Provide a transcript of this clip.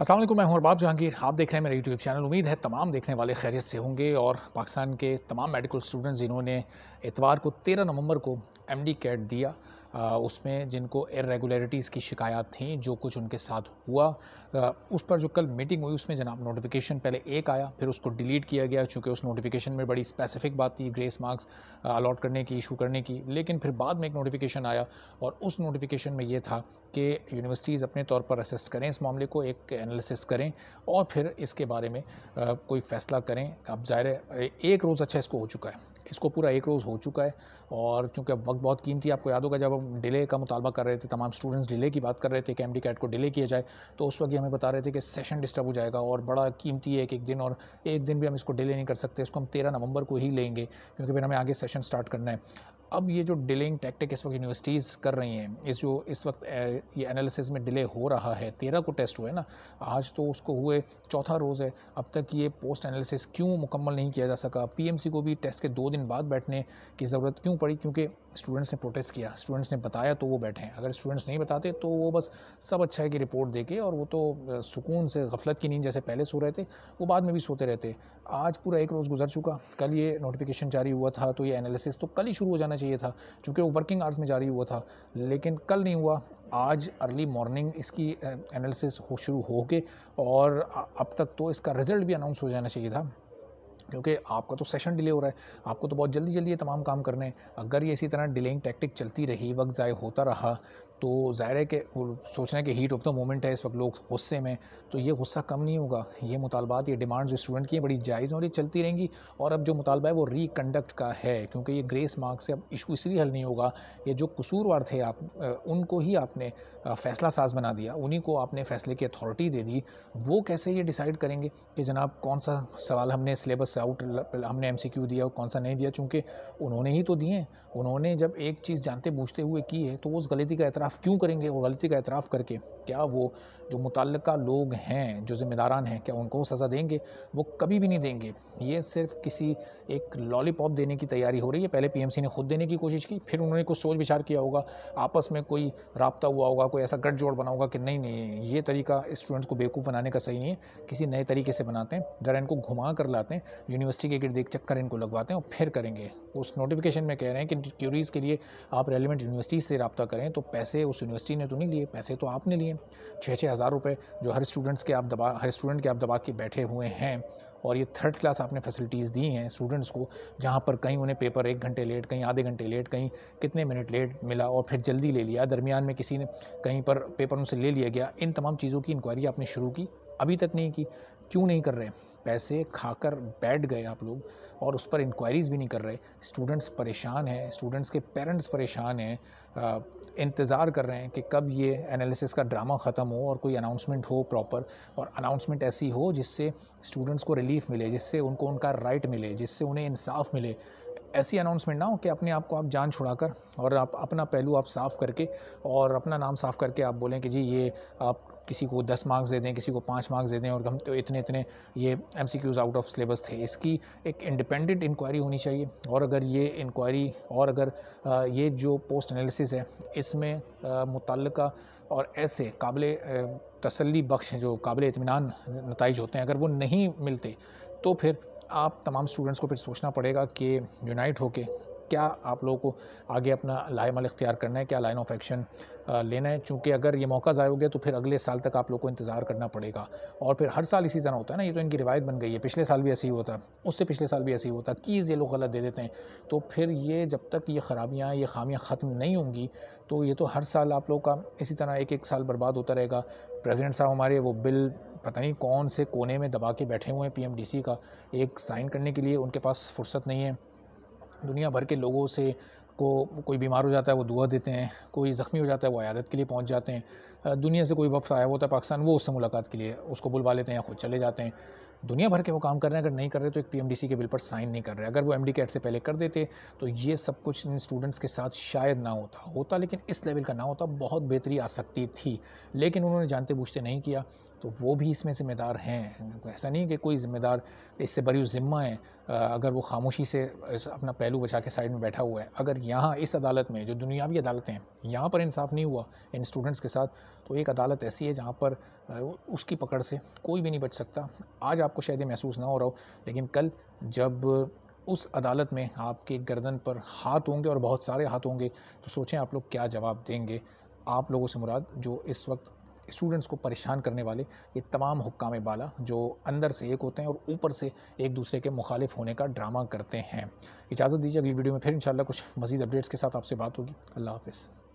असल मैं हूं अरबाब जहांगीर आप देख रहे हैं मेरा यूट्यूब चैनल उम्मीद है तमाम देखने वाले खैरियत से होंगे और पाकिस्तान के तमाम मेडिकल स्टूडेंट्स जिन्होंने इतवार को तेरह नवंबर को एम डी कैट दिया उसमें जिनको इरेगुलरिटीज़ की शिकायत थी जो कुछ उनके साथ हुआ उस पर जो कल मीटिंग हुई उसमें जनाब नोटिफिकेशन पहले एक आया फिर उसको डिलीट किया गया चूँकि उस नोटिफिकेशन में बड़ी स्पेसिफिक बात थी ग्रेस मार्क्स अलॉट करने की इशू करने की लेकिन फिर बाद में एक नोटिफिकेशन आया और उस नोटिफिकेशन में ये था कि यूनिवर्सिटीज़ अपने तौर पर असिस्ट करें इस मामले को एक एनालिसिस करें और फिर इसके बारे में कोई फ़ैसला करें अब ज़ाहिर एक रोज़ अच्छा इसको हो चुका है इसको पूरा एक रोज़ हो चुका है और चूँकि अब वक्त बहुत कीमती आपको याद होगा जब हम डिले का मुतालबा कर रहे थे तमाम स्टूडेंट्स डिले की बात कर रहे थे कि एम डी कैट को डिले किया जाए तो उस वक्त हमें बता रहे थे कि सेशन डिस्टर्ब हो जाएगा और बड़ा कीमती है एक एक दिन और एक दिन भी हम इसको डिले नहीं कर सकते इसको हम तेरह नवंबर को ही लेंगे क्योंकि फिर हमें आगे सेशन स्टार्ट करना है अब ये जो डिलेइंग टैक्टिक इस वक्त यूनिवर्सिटीज़ कर रही हैं इस जो इस वक्त ये एनालिसिस में डिले हो रहा है तेरह को टेस्ट हुए ना आज तो उसको हुए चौथा रोज़ है अब तक ये पोस्ट एनालिसिस क्यों मुकम्मल नहीं किया जा सका पीएमसी को भी टेस्ट के दो दिन बाद बैठने की ज़रूरत क्यों पड़ी क्योंकि स्टूडेंट्स ने प्रोटेस्ट किया स्टूडेंट्स ने बताया तो वो बैठे हैं अगर स्टूडेंट्स नहीं बताते तो वो बस सब अच्छा है कि रिपोर्ट दे के और वो तो सुकून से गफलत की नींद जैसे पहले सो रहे थे वो बाद में भी सोते रहते आज पूरा एक रोज़ गुजर चुका कल ये नोटिफिकेशन जारी हुआ था तो ये एनालिसिस तो कल ही शुरू हो जाना चाहिए चाहिए था चूँकि वो वर्किंग आवर्स में जारी हुआ था लेकिन कल नहीं हुआ आज अर्ली मॉर्निंग इसकी एनालिसिस हो शुरू हो के और अब तक तो इसका रिज़ल्ट भी अनाउंस हो जाना चाहिए था क्योंकि आपका तो सेशन डिले हो रहा है आपको तो बहुत जल्दी जल्दी ये तमाम काम करने हैं अगर ये इसी तरह डिलेइंग टैक्टिक चलती रही वक्त ज़ाय होता रहा तो ज़ाहिर है कि सोच रहे हैं कि हीट ऑफ द मोमेंट है इस वक्त लोग गुस्से में तो ये गुस्सा कम नहीं होगा ये मुतालबात ये डिमांड जो स्टूडेंट की हैं बड़ी जायज़ हैं और ये चलती रहेंगी और अब जो मुतालबा है वो रिकंडक्ट का है क्योंकि ये ग्रेस मार्क से अब इशू इसलिए हल नहीं होगा ये जो कसूरवार थे आप उनको ही आपने फ़ैसला साज बना दिया उन्हीं को आपने फ़ैसले की अथॉरिटी दे दी वो कैसे ये डिसाइड करेंगे कि जनाब कौन सा सवाल हमने सिलेबस से आउट हमने एम सी क्यू दिया और कौन सा नहीं दिया चूँकि उन्होंने ही तो दिए उन्होंने जब एक चीज़ जानते बूझते हुए की है तो उस गलती का एतरा एतराफ़ क्यों करेंगे वो गलती का एतराफ़ करके क्या वो जो मुतल लोग हैं जो ज़िम्मेदारान हैं क्या उनको सज़ा देंगे वो कभी भी नहीं देंगे ये सिर्फ किसी एक लॉलीपॉप देने की तैयारी हो रही है पहले पीएमसी ने खुद देने की कोशिश की फिर उन्होंने कुछ सोच विचार किया होगा आपस में कोई रबता हुआ होगा कोई ऐसा गठजोड़ बना होगा कि नहीं नहीं ये तरीका स्टूडेंट्स को बेवकूफ़ बनाने का सही नहीं है किसी नए तरीके से बनाते हैं ज़रा इनको घुमा कर लाते हैं यूनिवर्सिटी के गिर्द एक चक्कर इनको लगवाते हैं और फिर करेंगे उस नोटिफिकेशन में कह रहे हैं कि क्यूरीज़ के लिए आप रेलिवेंट यूनिवर्सिटीज़ से रबता करें तो पैसे पैसे उस यूनिवर्सिटी ने तो नहीं लिए पैसे तो आपने लिए छः छः हज़ार रुपये जो हर स्टूडेंट्स के आप दबा हर स्टूडेंट के आप दबा के बैठे हुए हैं और ये थर्ड क्लास आपने फैसिलिटीज़ दी हैं स्टूडेंट्स को जहाँ पर कहीं उन्हें पेपर एक घंटे लेट कहीं आधे घंटे लेट कहीं कितने मिनट लेट मिला और फिर जल्दी ले लिया दरमियान में किसी ने कहीं पर पेपर उनसे ले लिया गया इन तमाम चीज़ों की इंक्वायरी आपने शुरू की अभी तक नहीं की क्यों नहीं कर रहे पैसे खाकर बैठ गए आप लोग और उस पर इंक्वायरीज़ भी नहीं कर रहे स्टूडेंट्स परेशान हैं स्टूडेंट्स के पेरेंट्स परेशान हैं इंतज़ार कर रहे हैं कि कब ये एनालिसिस का ड्रामा ख़त्म हो और कोई अनाउंसमेंट हो प्रॉपर और अनाउंसमेंट ऐसी हो जिससे स्टूडेंट्स को रिलीफ मिले जिससे उनको उनका राइट मिले जिससे उन्हें इंसाफ मिले ऐसी अनाउंसमेंट ना हो कि अपने आप को आप जान छुड़ाकर और आप अपना पहलू आप साफ़ करके और अपना नाम साफ़ करके आप बोलें कि जी ये आप किसी को दस मार्क्स दे दें किसी को पाँच मार्क्स दे दें और हम तो इतने इतने ये एम आउट ऑफ सिलेबस थे इसकी एक इंडिपेंडेंट इंक्वायरी होनी चाहिए और अगर ये इंक्वायरी और अगर ये जो पोस्ट एनालिसिस है इसमें मुतल और ऐसे काबिल तसली बख्श जो काबिल इतमान नतज होते हैं अगर वो नहीं मिलते तो फिर आप तमाम स्टूडेंट्स को फिर सोचना पड़ेगा कि यूनाइट होके क्या आप लोगों को आगे अपना लाइम इख्तियार करना है क्या लाइन ऑफ एक्शन लेना है चूँकि अगर ये मौका ज़ाय हो गया तो फिर अगले साल तक आप लोग को इंतज़ार करना पड़ेगा और फिर हर साल इसी तरह होता है ना ये तो इनकी रिवायत बन गई है पिछले साल भी ऐसे ही होता है उससे पिछले साल भी ऐसे ही होता है कीज़ ये लोग गलत दे देते हैं तो फिर ये जब तक ये ख़राबियाँ ये खामियाँ ख़त्म नहीं होंगी तो ये तो हर साल आप लोग का इसी तरह एक एक साल बर्बाद होता रहेगा प्रेजिडेंट साहब हमारे वो बिल पता नहीं कौन से कोने में दबा के बैठे हुए हैं पीएमडीसी का एक साइन करने के लिए उनके पास फुर्सत नहीं है दुनिया भर के लोगों से को कोई बीमार हो जाता है वो दुआ देते हैं कोई ज़ख्मी हो जाता है वो आयादत के लिए पहुंच जाते हैं दुनिया से कोई वफ़ आया होता है पाकिस्तान वो उससे मुलाकात के लिए उसको बुलवा लेते हैं या खुद चले जाते हैं दुनिया भर के वो काम कर रहे हैं अगर नहीं कर रहे तो एक पीएमडीसी के बिल पर साइन नहीं कर रहे अगर वो एम कैट से पहले कर देते तो ये सब कुछ इन स्टूडेंट्स के साथ शायद ना होता होता लेकिन इस लेवल का ना होता बहुत बेहतरी आ सकती थी लेकिन उन्होंने जानते बूझते नहीं किया तो वो भी इसमें ज़िम्मेदार हैं हम्म। ऐसा नहीं कि कोई ज़िम्मेदार इससे बड़ी ज़िम्मा है अगर वो खामोशी से अपना पहलू बचा के साइड में बैठा हुआ है अगर यहाँ इस अदालत में जो दुनियावी अदालतें हैं यहाँ पर इंसाफ नहीं हुआ इन स्टूडेंट्स के साथ तो एक अदालत ऐसी है जहाँ पर उसकी पकड़ से कोई भी नहीं बच सकता आज आपको शायद ये महसूस ना हो रहा हो लेकिन कल जब उस अदालत में आपके गर्दन पर हाथ होंगे और बहुत सारे हाथ होंगे तो सोचें आप लोग क्या जवाब देंगे आप लोगों से मुराद जो इस वक्त स्टूडेंट्स को परेशान करने वाले ये तमाम हुक्काम बाला जो अंदर से एक होते हैं और ऊपर से एक दूसरे के मुखालिफ होने का ड्रामा करते हैं इजाज़त दीजिए अगली वीडियो में फिर इंशाल्लाह कुछ मजीद अपडेट्स के साथ आपसे बात होगी अल्लाह हाफिज़